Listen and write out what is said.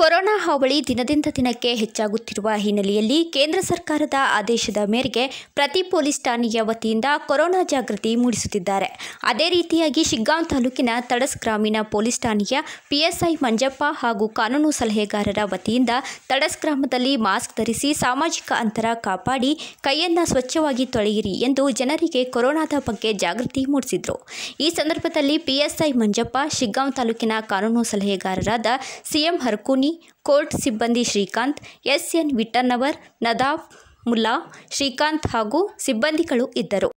corona ಹಾವಳಿ ದಿನದಿಂದ ದಿನಕ್ಕೆ ಹೆಚ್ಚಾಗುತ್ತಿರುವ ಹಿನ್ನೆಲೆಯಲ್ಲಿ ಕೇಂದ್ರ ಸರ್ಕಾರದ ಆದೇಶದ ಮೇರೆಗೆ ಪ್ರತಿ ಪೊಲೀಸ್ ಠಾಣೆಯ ವತಿಯಿಂದ ಕೊರೋನಾ ಜಾಗೃತಿ ಮೂಡಿಸುತ್ತಿದ್ದಾರೆ ಅದೇ ರೀತಿಯಾಗಿ ಶಿಗ್ಗಾಂವ್ ತಾಲೂಕಿನ ತಡಸ್ ಗ್ರಾಮೀಣ ಪೊಲೀಸ್ ಠಾಣೆಯ ಪಿಎಸ್ಐ ಮಂಜಪ್ಪ ಹಾಗೂ ಕಾನೂನು ಸಲಹೆಗಾರರ ವತಿಯಿಂದ ತಡಸ್ ಗ್ರಾಮದಲ್ಲಿ ಮಾಸ್ಕ್ ಧರಿಸಿ ಸಾಮಾಜಿಕ ಅಂತರ ಕಾಪಾಡಿ ಕೈಯನ್ನು ಸ್ವಚ್ಛವಾಗಿ ತೊಳೆಯಿರಿ ಎಂದು ಜನರಿಗೆ ಕೊರೋನಾದ ಬಗ್ಗೆ ಜಾಗೃತಿ ಮೂಡಿಸಿದರು ಈ ಸಂದರ್ಭದಲ್ಲಿ ಪಿಎಸ್ಐ ಮಂಜಪ್ಪ ಶಿಗ್ಗಾಂವ್ ತಾಲೂಕಿನ ಕಾನೂನು ಸಲಹೆಗಾರರಾದ ಸಿಎಂ ಹರ್ಕೂನಿ ಕೋರ್ಟ್ ಸಿಬ್ಬಂದಿ ಶ್ರೀಕಾಂತ್ ಎಸ್ ಎನ್ ವಿಠನ್ನವರ್ ನದಾಫ್ ಮುಲ್ಲಾ ಶ್ರೀಕಾಂತ್ ಹಾಗೂ ಸಿಬ್ಬಂದಿಗಳು ಇದ್ದರು